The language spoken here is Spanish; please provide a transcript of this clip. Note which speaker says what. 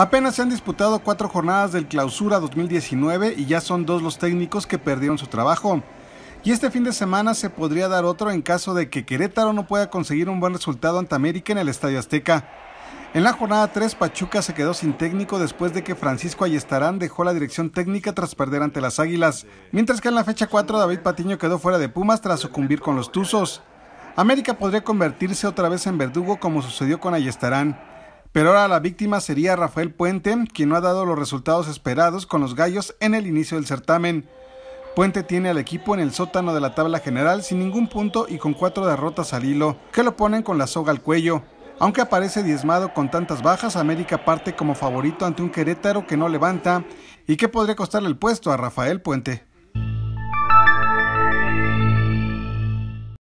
Speaker 1: Apenas se han disputado cuatro jornadas del clausura 2019 y ya son dos los técnicos que perdieron su trabajo. Y este fin de semana se podría dar otro en caso de que Querétaro no pueda conseguir un buen resultado ante América en el Estadio Azteca. En la jornada 3, Pachuca se quedó sin técnico después de que Francisco Ayestarán dejó la dirección técnica tras perder ante las Águilas, mientras que en la fecha 4 David Patiño quedó fuera de Pumas tras sucumbir con los Tuzos. América podría convertirse otra vez en verdugo como sucedió con Ayestarán. Pero ahora la víctima sería Rafael Puente, quien no ha dado los resultados esperados con los gallos en el inicio del certamen. Puente tiene al equipo en el sótano de la tabla general sin ningún punto y con cuatro derrotas al hilo, que lo ponen con la soga al cuello. Aunque aparece diezmado con tantas bajas, América parte como favorito ante un Querétaro que no levanta y que podría costarle el puesto a Rafael Puente.